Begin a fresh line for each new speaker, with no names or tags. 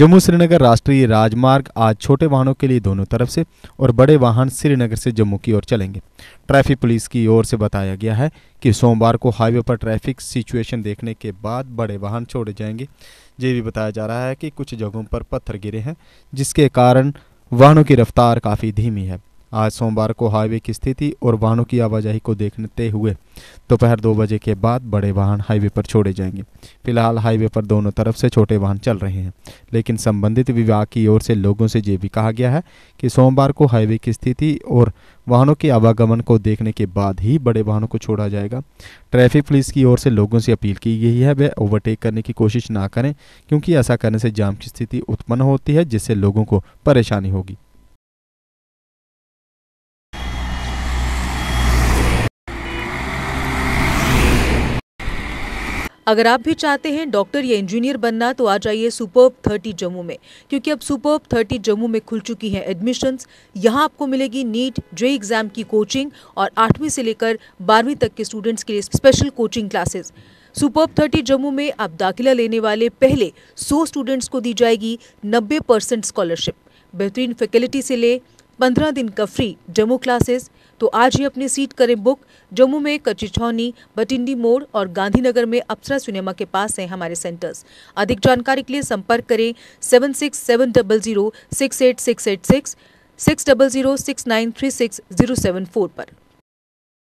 जम्मू श्रीनगर राष्ट्रीय राजमार्ग आज छोटे वाहनों के लिए दोनों तरफ से और बड़े वाहन श्रीनगर से जम्मू की ओर चलेंगे ट्रैफिक पुलिस की ओर से बताया गया है कि सोमवार को हाईवे पर ट्रैफिक सिचुएशन देखने के बाद बड़े वाहन छोड़े जाएंगे ये भी बताया जा रहा है कि कुछ जगहों पर पत्थर गिरे हैं जिसके कारण वाहनों की रफ्तार काफ़ी धीमी है आज सोमवार को हाईवे की स्थिति और वाहनों की आवाजाही को देखते हुए दोपहर दो बजे के बाद बड़े वाहन हाईवे पर छोड़े जाएंगे फिलहाल हाईवे पर दोनों तरफ से छोटे वाहन चल रहे हैं लेकिन संबंधित विभाग की ओर से लोगों से ये भी कहा गया है कि सोमवार को हाईवे की स्थिति और वाहनों के आवागमन को देखने के बाद ही बड़े वाहनों को छोड़ा जाएगा ट्रैफिक पुलिस की ओर से लोगों से अपील की गई है वे ओवरटेक करने की कोशिश ना करें क्योंकि ऐसा करने से जाम की स्थिति उत्पन्न होती है जिससे लोगों को परेशानी होगी
अगर आप भी चाहते हैं डॉक्टर या इंजीनियर बनना तो आ जाइए सुपर्ब थर्टी जम्मू में क्योंकि अब सुपर्ब थर्टी जम्मू में खुल चुकी हैं एडमिशन्स यहाँ आपको मिलेगी नीट जे एग्ज़ाम की कोचिंग और आठवीं से लेकर बारहवीं तक के स्टूडेंट्स के लिए special coaching classes superb thirty Jammu में आप दाखिला लेने वाले पहले सौ स्टूडेंट्स को दी जाएगी नब्बे परसेंट स्कॉलरशिप बेहतरीन फैकल्टी से ले पंद्रह दिन का फ्री जम्मू क्लासेस तो आज ही अपनी सीट करें बुक जम्मू में कच्ची छौनी बटिंडी मोड़ और गांधीनगर में अप्सरा सिनेमा के पास हैं हमारे सेंटर्स अधिक जानकारी के लिए संपर्क करें seven six seven double zero six eight six eight six six double zero six nine three six zero seven four पर